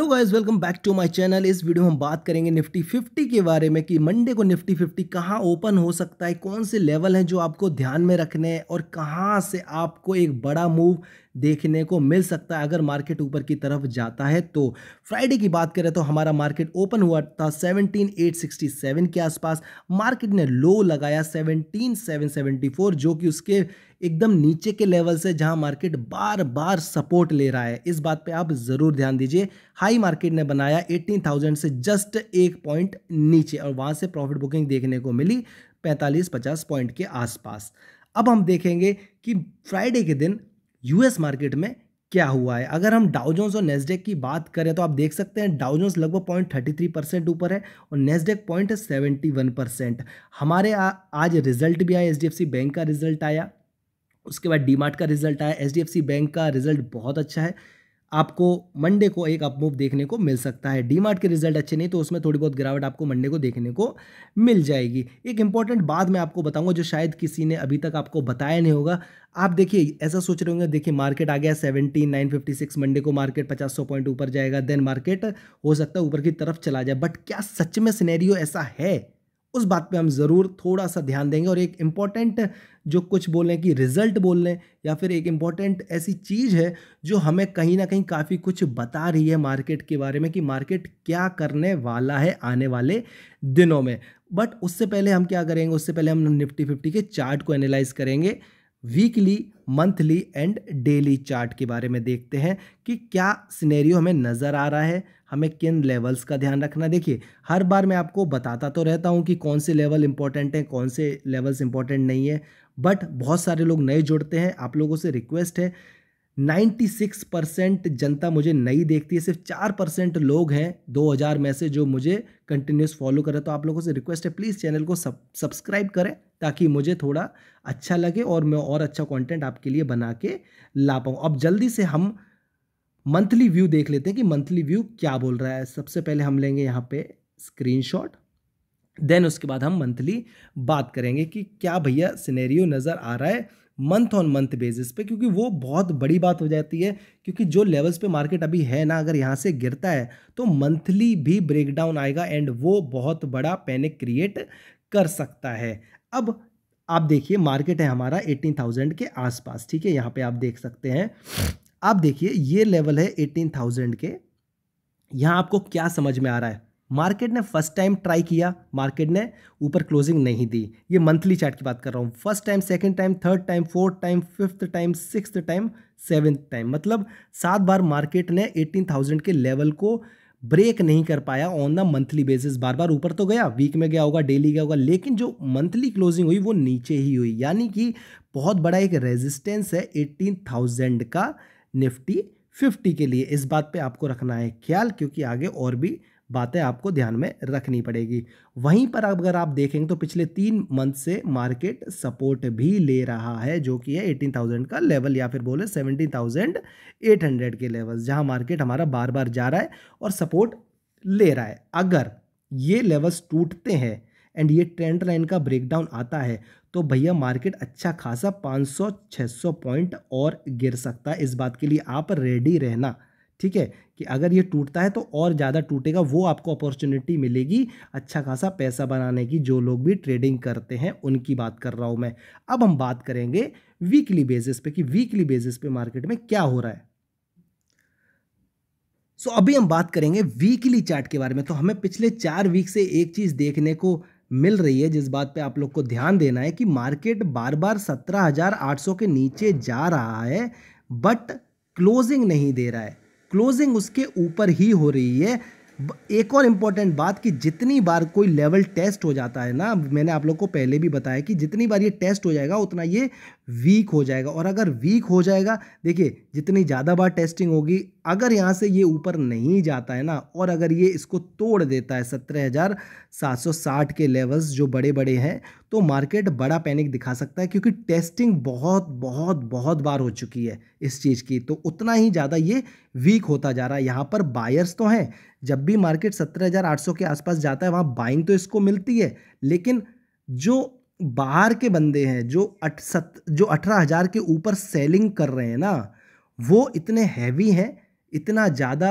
Hello guys welcome back to my channel इस video में हम बात करेंगे निफ्टी 50 के बारे में कि मंडे को निफ्टी 50 कहाँ ओपन हो सकता है कौन से लेवल हैं जो आपको ध्यान में रखने हैं और कहाँ से आपको एक बड़ा मूव देखने को मिल सकता है अगर मार्केट ऊपर की तरफ जाता है तो फ्राइडे की बात करें तो हमारा मार्केट ओपन हुआ था 17867 के आसपास मार्केट ने लो लगाया 17774 जो कि उसके एकदम नीचे के लेवल से जहां मार्केट बार बार सपोर्ट ले रहा है इस बात पे आप ज़रूर ध्यान दीजिए हाई मार्केट ने बनाया 18,000 से जस्ट एक पॉइंट नीचे और वहां से प्रॉफिट बुकिंग देखने को मिली 45-50 पॉइंट के आसपास अब हम देखेंगे कि फ्राइडे के दिन यूएस मार्केट में क्या हुआ है अगर हम डाउजोन्स और नेस्डेक की बात करें तो आप देख सकते हैं डाउजोन्स लगभग पॉइंट थर्टी थ्री परसेंट ऊपर है और Nasdaq point seventy one percent हमारे आ, आज रिजल्ट भी आया एच बैंक का रिजल्ट आया उसके बाद डीमार्ट का रिजल्ट आया एच बैंक का रिजल्ट बहुत अच्छा है आपको मंडे को एक अपमूव देखने को मिल सकता है डीमार्ट के रिजल्ट अच्छे नहीं तो उसमें थोड़ी बहुत गिरावट आपको मंडे को देखने को मिल जाएगी एक इंपॉर्टेंट बात मैं आपको बताऊंगा जो शायद किसी ने अभी तक आपको बताया नहीं होगा आप देखिए ऐसा सोच रहे होंगे देखिए मार्केट आ गया seventy nine fifty six Monday को मार्केट पचास सौ पॉइंट ऊपर जाएगा देन मार्केट हो सकता है ऊपर की तरफ चला जाए बट क्या सच में सिनेरियो ऐसा है उस बात पे हम ज़रूर थोड़ा सा ध्यान देंगे और एक इम्पॉर्टेंट जो कुछ बोलें कि रिज़ल्ट बोल लें या फिर एक इम्पॉर्टेंट ऐसी चीज़ है जो हमें कहीं ना कहीं काफ़ी कुछ बता रही है मार्केट के बारे में कि मार्केट क्या करने वाला है आने वाले दिनों में बट उससे पहले हम क्या करेंगे उससे पहले हम निफ्टी फिफ्टी के चार्ट को एनालाइज करेंगे weekly monthly and daily chart के बारे में देखते हैं कि क्या सिनेरियो हमें नज़र आ रहा है हमें किन लेवल्स का ध्यान रखना देखिए हर बार मैं आपको बताता तो रहता हूँ कि कौन से लेवल इंपॉर्टेंट हैं कौन से लेवल्स इंपॉर्टेंट नहीं है बट बहुत सारे लोग नए जुड़ते हैं आप लोगों से रिक्वेस्ट है 96 परसेंट जनता मुझे नई देखती है सिर्फ चार परसेंट लोग हैं 2000 में से जो मुझे कंटिन्यूस फॉलो रहे तो आप लोगों से रिक्वेस्ट है प्लीज़ चैनल को सब सब्सक्राइब करें ताकि मुझे थोड़ा अच्छा लगे और मैं और अच्छा कंटेंट आपके लिए बना के ला पाऊँ अब जल्दी से हम मंथली व्यू देख लेते हैं कि मंथली व्यू क्या बोल रहा है सबसे पहले हम लेंगे यहाँ पे स्क्रीनशॉट देन उसके बाद हम मंथली बात करेंगे कि क्या भैया सिनेरियो नज़र आ रहा है मंथ ऑन मंथ बेसिस पे क्योंकि वो बहुत बड़ी बात हो जाती है क्योंकि जो लेवल्स पे मार्केट अभी है ना अगर यहाँ से गिरता है तो मंथली भी ब्रेकडाउन आएगा एंड वो बहुत बड़ा पैनिक क्रिएट कर सकता है अब आप देखिए मार्केट है हमारा 18,000 के आसपास ठीक है यहाँ पे आप देख सकते हैं आप देखिए ये लेवल है एटीन थाउजेंड के यहाँ आपको क्या समझ में आ रहा है मार्केट ने फर्स्ट टाइम ट्राई किया मार्केट ने ऊपर क्लोजिंग नहीं दी ये मंथली चार्ट की बात कर रहा हूँ first time second time third time fourth time fifth time six time seventh time मतलब सात बार मार्केट ने एटीन थाउजेंड के लेवल को ब्रेक नहीं कर पाया ऑन द मंथली बेसिस बार बार ऊपर तो गया वीक में गया होगा डेली गया होगा लेकिन जो मंथली क्लोजिंग हुई वो नीचे ही हुई यानी कि बहुत बड़ा एक रेजिस्टेंस है एटीन थाउजेंड का निफ्टी फिफ्टी के लिए इस बात पे आपको रखना है ख्याल क्योंकि आगे और भी बातें आपको ध्यान में रखनी पड़ेगी वहीं पर अगर आप देखेंगे तो पिछले तीन मंथ से मार्केट सपोर्ट भी ले रहा है जो कि है 18,000 का लेवल या फिर बोले 17,800 के लेवल्स जहां मार्केट हमारा बार बार जा रहा है और सपोर्ट ले रहा है अगर ये लेवल्स टूटते हैं एंड ये ट्रेंड लाइन का ब्रेकडाउन आता है तो भैया मार्केट अच्छा खासा 500 600 पॉइंट और गिर सकता है इस बात के लिए आप रेडी रहना ठीक है कि अगर ये टूटता है तो और ज़्यादा टूटेगा वो आपको अपॉर्चुनिटी मिलेगी अच्छा खासा पैसा बनाने की जो लोग भी ट्रेडिंग करते हैं उनकी बात कर रहा हूँ मैं अब हम बात करेंगे वीकली बेसिस पे कि वीकली बेसिस पे मार्केट में क्या हो रहा है सो so, अभी हम बात करेंगे वीकली चार्ट के बारे में तो हमें पिछले चार वीक से एक चीज़ देखने को मिल रही है जिस बात पे आप लोग को ध्यान देना है कि मार्केट बार बार 17,800 के नीचे जा रहा है बट क्लोजिंग नहीं दे रहा है क्लोजिंग उसके ऊपर ही हो रही है एक और इम्पॉर्टेंट बात कि जितनी बार कोई लेवल टेस्ट हो जाता है ना मैंने आप लोग को पहले भी बताया कि जितनी बार ये टेस्ट हो जाएगा उतना ये वीक हो जाएगा और अगर वीक हो जाएगा देखिए जितनी ज़्यादा बार टेस्टिंग होगी अगर यहाँ से ये ऊपर नहीं जाता है ना और अगर ये इसको तोड़ देता है सत्रह हज़ार सात सौ साठ के लेवल्स जो बड़े बड़े हैं तो मार्केट बड़ा पैनिक दिखा सकता है क्योंकि टेस्टिंग बहुत बहुत बहुत बार हो चुकी है इस चीज़ की तो उतना ही ज़्यादा ये वीक होता जा रहा है यहाँ पर बायर्स तो हैं जब भी मार्केट 17,800 के आसपास जाता है वहाँ बाइंग तो इसको मिलती है लेकिन जो बाहर के बंदे हैं जो अठ सत जो अठारह हज़ार के ऊपर सेलिंग कर रहे हैं ना वो इतने हैवी हैं इतना ज़्यादा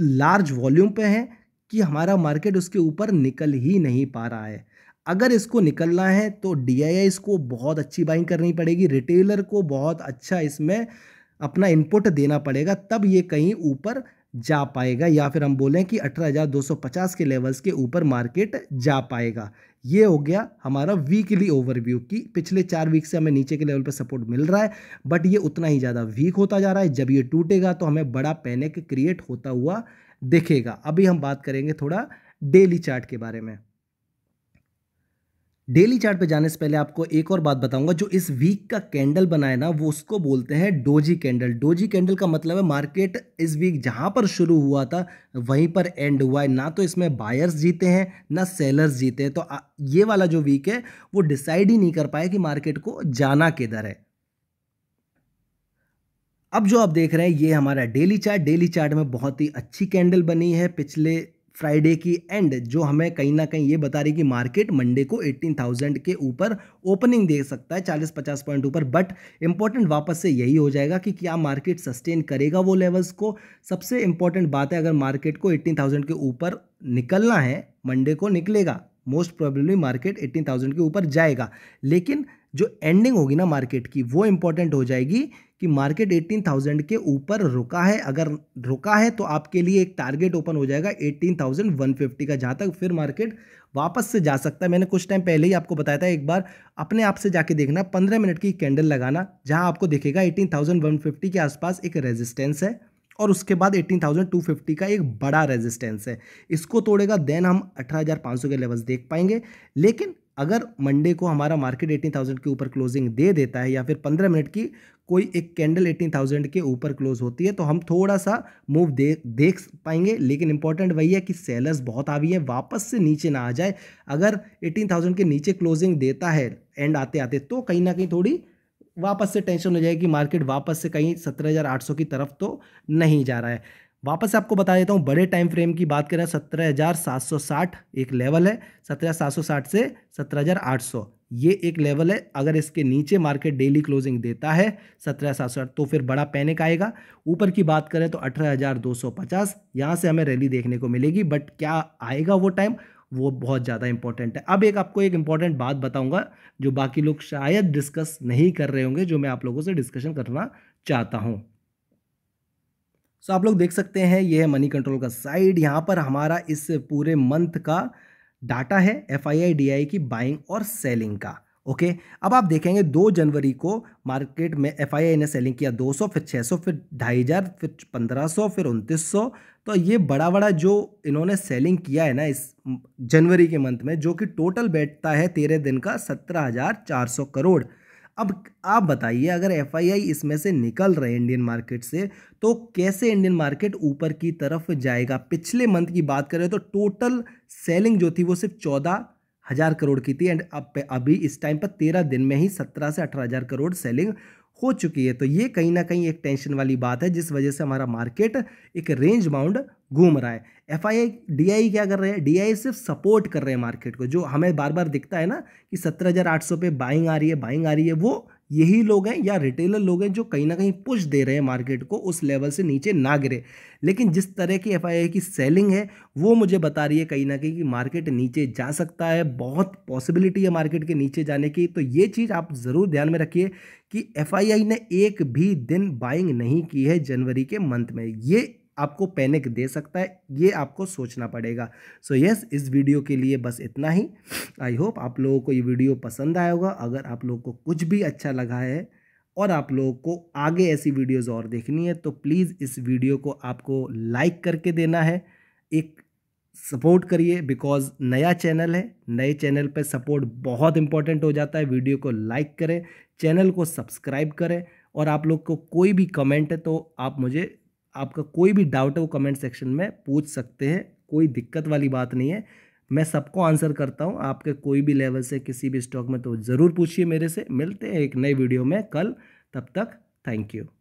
लार्ज वॉल्यूम पे हैं कि हमारा मार्केट उसके ऊपर निकल ही नहीं पा रहा है अगर इसको निकलना है तो डी को बहुत अच्छी बाइंग करनी पड़ेगी रिटेलर को बहुत अच्छा इसमें अपना इनपुट देना पड़ेगा तब ये कहीं ऊपर जा पाएगा या फिर हम बोलें कि 18,250 के लेवल्स के ऊपर मार्केट जा पाएगा ये हो गया हमारा वीकली ओवरव्यू की पिछले चार वीक से हमें नीचे के लेवल पर सपोर्ट मिल रहा है बट ये उतना ही ज़्यादा वीक होता जा रहा है जब ये टूटेगा तो हमें बड़ा पैनिक क्रिएट होता हुआ दिखेगा अभी हम बात करेंगे थोड़ा डेली चार्ट के बारे में डेली चार्ट पे जाने से पहले आपको एक और बात बताऊंगा जो इस वीक का कैंडल बनाए ना वो उसको बोलते हैं डोजी कैंडल डोजी कैंडल का मतलब है मार्केट इस वीक जहां पर शुरू हुआ था वहीं पर एंड हुआ है ना तो इसमें बायर्स जीते हैं ना सेलर्स जीते हैं तो ये वाला जो वीक है वो डिसाइड ही नहीं कर पाए कि मार्केट को जाना किधर है अब जो आप देख रहे हैं ये हमारा डेली चार्ट डेली चार्ट में बहुत ही अच्छी कैंडल बनी है पिछले फ्राइडे की एंड जो हमें कहीं ना कहीं ये बता रही कि मार्केट मंडे को 18,000 के ऊपर ओपनिंग दे सकता है 40-50 पॉइंट ऊपर बट इम्पॉर्टेंट वापस से यही हो जाएगा कि क्या मार्केट सस्टेन करेगा वो लेवल्स को सबसे इंपॉर्टेंट बात है अगर मार्केट को 18,000 के ऊपर निकलना है मंडे को निकलेगा मोस्ट प्रॉब्लली मार्केट 18,000 के ऊपर जाएगा लेकिन जो एंडिंग होगी ना मार्केट की वो इंपॉर्टेंट हो जाएगी कि मार्केट 18,000 के ऊपर रुका है अगर रुका है तो आपके लिए एक टारगेट ओपन हो जाएगा 18,150 का जहाँ तक फिर मार्केट वापस से जा सकता है मैंने कुछ टाइम पहले ही आपको बताया था एक बार अपने आप से जाके देखना 15 मिनट की कैंडल लगाना जहाँ आपको देखेगा 18,150 के आसपास एक रेजिस्टेंस है और उसके बाद 18,250 का एक बड़ा रेजिस्टेंस है इसको तोड़ेगा देन हम 18,500 के लेवल्स देख पाएंगे लेकिन अगर मंडे को हमारा मार्केट एटीन थाउजेंड के ऊपर क्लोजिंग दे देता है या फिर पंद्रह मिनट की कोई एक कैंडल एटीन थाउजेंड के ऊपर क्लोज होती है तो हम थोड़ा सा मूव दे देख पाएंगे लेकिन इंपॉर्टेंट वही है कि सेलर्स बहुत आवी हैं वापस से नीचे ना आ जाए अगर एटीन थाउजेंड के नीचे क्लोजिंग देता है एंड आते आते तो कहीं ना कहीं थोड़ी वापस से टेंशन हो जाएगी मार्केट वापस से कहीं सत्रह हज़ार आठ सौ की तरफ तो नहीं जा रहा है वापस आपको बता देता हूँ बड़े टाइम फ्रेम की बात करें सत्रह हज़ार सात सौ साठ एक लेवल है सत्रह सात सौ साठ से सत्रह हज़ार आठ सौ ये एक लेवल है अगर इसके नीचे मार्केट डेली क्लोजिंग देता है सत्रह सात सौ तो फिर बड़ा पैनिक आएगा ऊपर की बात करें तो अठारह हज़ार दो सौ पचास यहाँ से हमें रैली देखने को मिलेगी बट क्या आएगा वो टाइम वो बहुत ज़्यादा इंपॉर्टेंट है अब एक आपको एक इंपॉर्टेंट बात बताऊंगा जो बाकी लोग शायद डिस्कस नहीं कर रहे होंगे जो मैं आप लोगों से डिस्कशन करना चाहता हूँ सो आप लोग देख सकते हैं ये है मनी कंट्रोल का साइड यहाँ पर हमारा इस पूरे मंथ का डाटा है F I I D I की बाइंग और सेलिंग का ओके okay? अब आप देखेंगे दो जनवरी को मार्केट में एफ आई आई ने सेलिंग किया 200 फिर 600 फिर ढाई हज़ार फिर 1500 फिर उनतीस तो ये बड़ा बड़ा जो इन्होंने सेलिंग किया है ना इस जनवरी के मंथ में जो कि टोटल बैठता है तेरह दिन का 17,400 करोड़ अब आप बताइए अगर एफ इसमें से निकल रहे इंडियन मार्केट से तो कैसे इंडियन मार्केट ऊपर की तरफ जाएगा पिछले मंथ की बात करें तो टोटल सेलिंग जो थी वो सिर्फ चौदह हज़ार करोड़ की थी एंड अब अभी इस टाइम पर तेरह दिन में ही सत्रह से अठारह हज़ार करोड़ सेलिंग हो चुकी है तो ये कहीं ना कहीं एक टेंशन वाली बात है जिस वजह से हमारा मार्केट एक रेंज बाउंड घूम रहा है एफ आई डी क्या कर रहे हैं डी सिर्फ सपोर्ट कर रहे हैं मार्केट को जो हमें बार बार दिखता है ना कि सत्रह हज़ार आठ सौ पे बाइंग आ रही है बाइंग आ रही है वो यही लोग हैं या रिटेलर लोग हैं जो कहीं ना कहीं पुश दे रहे हैं मार्केट को उस लेवल से नीचे ना गिरे लेकिन जिस तरह की एफ की सेलिंग है वो मुझे बता रही है कहीं ना कहीं कि मार्केट नीचे जा सकता है बहुत पॉसिबिलिटी है मार्केट के नीचे जाने की तो ये चीज़ आप ज़रूर ध्यान में रखिए कि एफ ने एक भी दिन बाइंग नहीं की है जनवरी के मंथ में ये आपको पैनिक दे सकता है ये आपको सोचना पड़ेगा सो so यस yes, इस वीडियो के लिए बस इतना ही आई होप आप लोगों को ये वीडियो पसंद आया होगा अगर आप लोगों को कुछ भी अच्छा लगा है और आप लोगों को आगे ऐसी वीडियोज़ और देखनी है तो प्लीज़ इस वीडियो को आपको लाइक करके देना है एक सपोर्ट करिए बिकॉज नया चैनल है नए चैनल पर सपोर्ट बहुत इंपॉर्टेंट हो जाता है वीडियो को लाइक करें चैनल को सब्सक्राइब करें और आप लोग को कोई भी कमेंट है तो आप मुझे आपका कोई भी डाउट है वो कमेंट सेक्शन में पूछ सकते हैं कोई दिक्कत वाली बात नहीं है मैं सबको आंसर करता हूँ आपके कोई भी लेवल से किसी भी स्टॉक में तो ज़रूर पूछिए मेरे से मिलते हैं एक नए वीडियो में कल तब तक थैंक यू